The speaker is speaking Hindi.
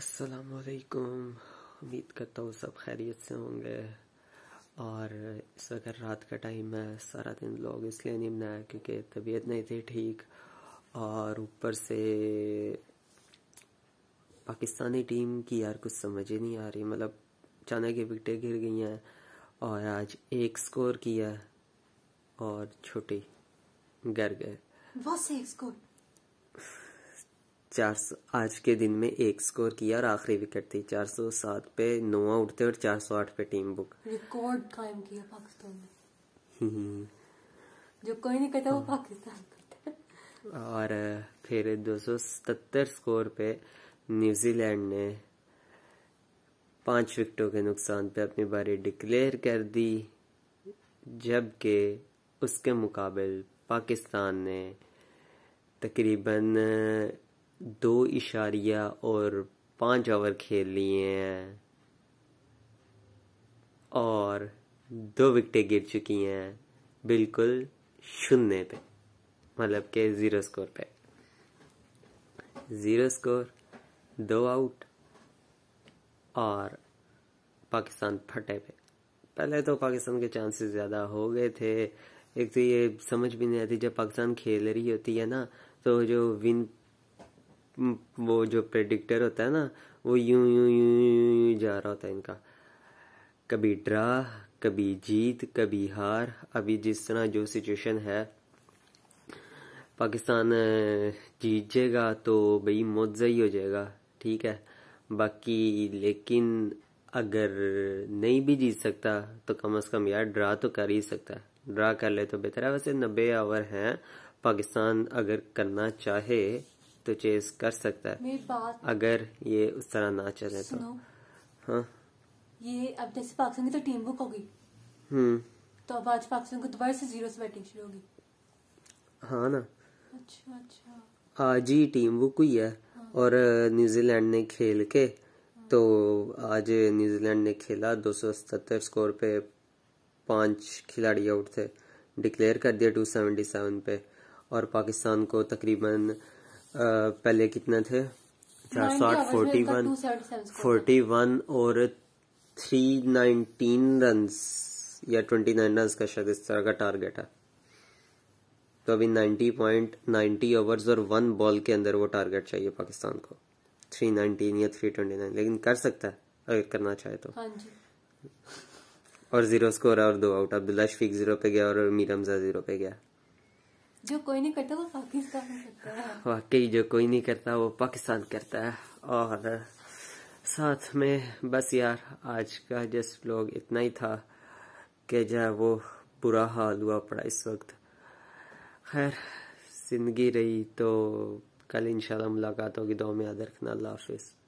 असलकुम उम्मीद करता हूँ सब खैरियत से होंगे और इस वक्त रात का टाइम है सारा दिन लोग इसलिए नहीं बनाया क्योंकि तबीयत नहीं थी ठीक और ऊपर से पाकिस्तानी टीम की यार कुछ समझ ही नहीं आ रही मतलब अचानक ये विकटें गिर गई हैं और आज एक स्कोर किया और छोटी गिर गए चार आज के दिन में एक स्कोर किया और आखिरी विकेट थी चार सौ सात पे नौ आउट थे और चार सौ आठ पे टीम बुक रिकॉर्ड कायम किया पाकिस्तान ने हम्म। जो कोई नहीं कहता वो पाकिस्तान और फिर सतर स्कोर पे न्यूजीलैंड ने पांच विकेटों के नुकसान पे अपनी बारी डिक्लेयर कर दी जबकि उसके मुकाबले पाकिस्तान ने तकरीबन दो इशारिया और पाँच ओवर खेल लिए हैं और दो विकटें गिर चुकी हैं बिल्कुल शून्य पे मतलब के ज़ीरो स्कोर पे ज़ीरो स्कोर दो आउट और पाकिस्तान फटे पे पहले तो पाकिस्तान के चांसेस ज़्यादा हो गए थे एक तो ये समझ भी नहीं आती जब पाकिस्तान खेल रही होती है ना तो जो विन हम्म, वो जो प्रेडिक्टर होता है ना वो यूं यूं यूं यूं यूं जा रहा होता है इनका कभी ड्रा कभी जीत कभी हार अभी जिस तरह जो सिचुएशन है पाकिस्तान जीत जाएगा तो भाई मुआवजा ही हो जाएगा ठीक है बाकी लेकिन अगर नहीं भी जीत सकता तो कम अज़ कम यार ड्रा तो कर ही सकता है ड्रा कर ले तो बेहतर है वैसे नब्बे ओवर हैं पाकिस्तान अगर करना चाहे तो चेज कर सकता है अगर ये उस तरह ना चले तो हाँ ये अब जैसे पाकिस्तान की तो टीम बुक होगी हम्म। तो अब आज पाकिस्तान को दोबारा से जीरो से बैटिंग शुरू होगी हाँ ना अच्छा अच्छा आज ही टीम बुक हुई है हाँ। और न्यूजीलैंड ने खेल के हाँ। तो आज न्यूजीलैंड ने खेला दो स्कोर पे पांच खिलाड़ी आउट थे डिक्लेयर कर दिया 277 पे और पाकिस्तान को तकरीबन पहले कितने थे चार सौ आठ फोर्टी वन फोर्टी वन और थ्री नाइनटीन रन या ट्वेंटी नाइन रन का शायद इस तरह का टारगेट है तो अभी नाइन्टी पॉइंट नाइन्टी ओवर्स और वन बॉल के अंदर वो टारगेट चाहिए पाकिस्तान को थ्री नाइनटीन या थ्री ट्वेंटी नाइन लेकिन कर सकता है अगर करना चाहे तो हाँ और जीरो स्कोर और दो आउट अब्दुल्ला शफीक जीरो पे गया और मीर हमजा जीरो पे गया जो कोई नहीं करता वो पाकिस्तान करता है वाकई जो कोई नहीं करता वो पाकिस्तान करता है और साथ में बस यार आज का जस्ट ब्लॉग इतना ही था कि जो वो बुरा हाल हुआ पड़ा इस वक्त खैर ज़िंदगी रही तो कल इंशाल्लाह मुलाकात होगी दो में याद रखना अल्लाह हाफिज़